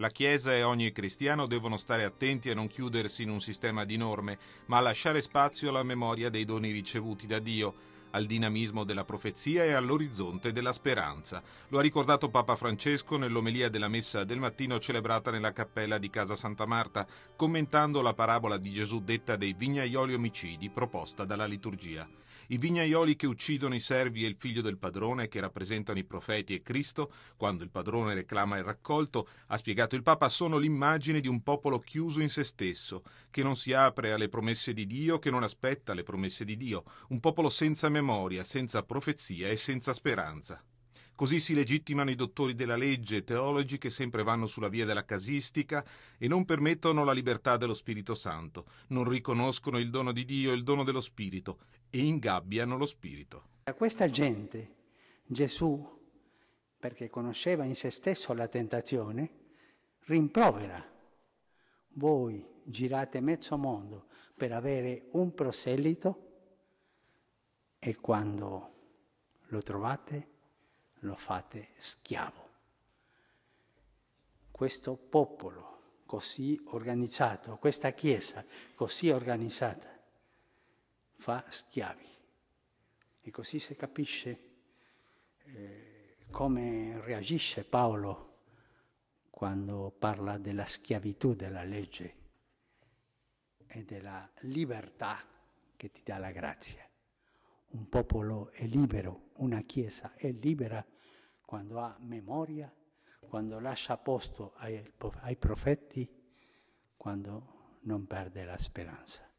La Chiesa e ogni cristiano devono stare attenti a non chiudersi in un sistema di norme, ma a lasciare spazio alla memoria dei doni ricevuti da Dio al dinamismo della profezia e all'orizzonte della speranza. Lo ha ricordato Papa Francesco nell'omelia della messa del mattino celebrata nella cappella di Casa Santa Marta, commentando la parabola di Gesù detta dei vignaioli omicidi proposta dalla liturgia. I vignaioli che uccidono i servi e il figlio del padrone, che rappresentano i profeti e Cristo, quando il padrone reclama il raccolto, ha spiegato il Papa, sono l'immagine di un popolo chiuso in se stesso, che non si apre alle promesse di Dio, che non aspetta le promesse di Dio, un popolo senza memoria memoria, senza profezia e senza speranza. Così si legittimano i dottori della legge e teologi che sempre vanno sulla via della casistica e non permettono la libertà dello Spirito Santo, non riconoscono il dono di Dio e il dono dello Spirito e ingabbiano lo Spirito. A questa gente Gesù, perché conosceva in se stesso la tentazione, rimprovera. Voi girate mezzo mondo per avere un proselito e quando lo trovate lo fate schiavo. Questo popolo così organizzato, questa Chiesa così organizzata, fa schiavi. E così si capisce eh, come reagisce Paolo quando parla della schiavitù della legge e della libertà che ti dà la grazia. Un popolo è libero, una Chiesa è libera quando ha memoria, quando lascia posto ai, profeti, quando non perde la speranza.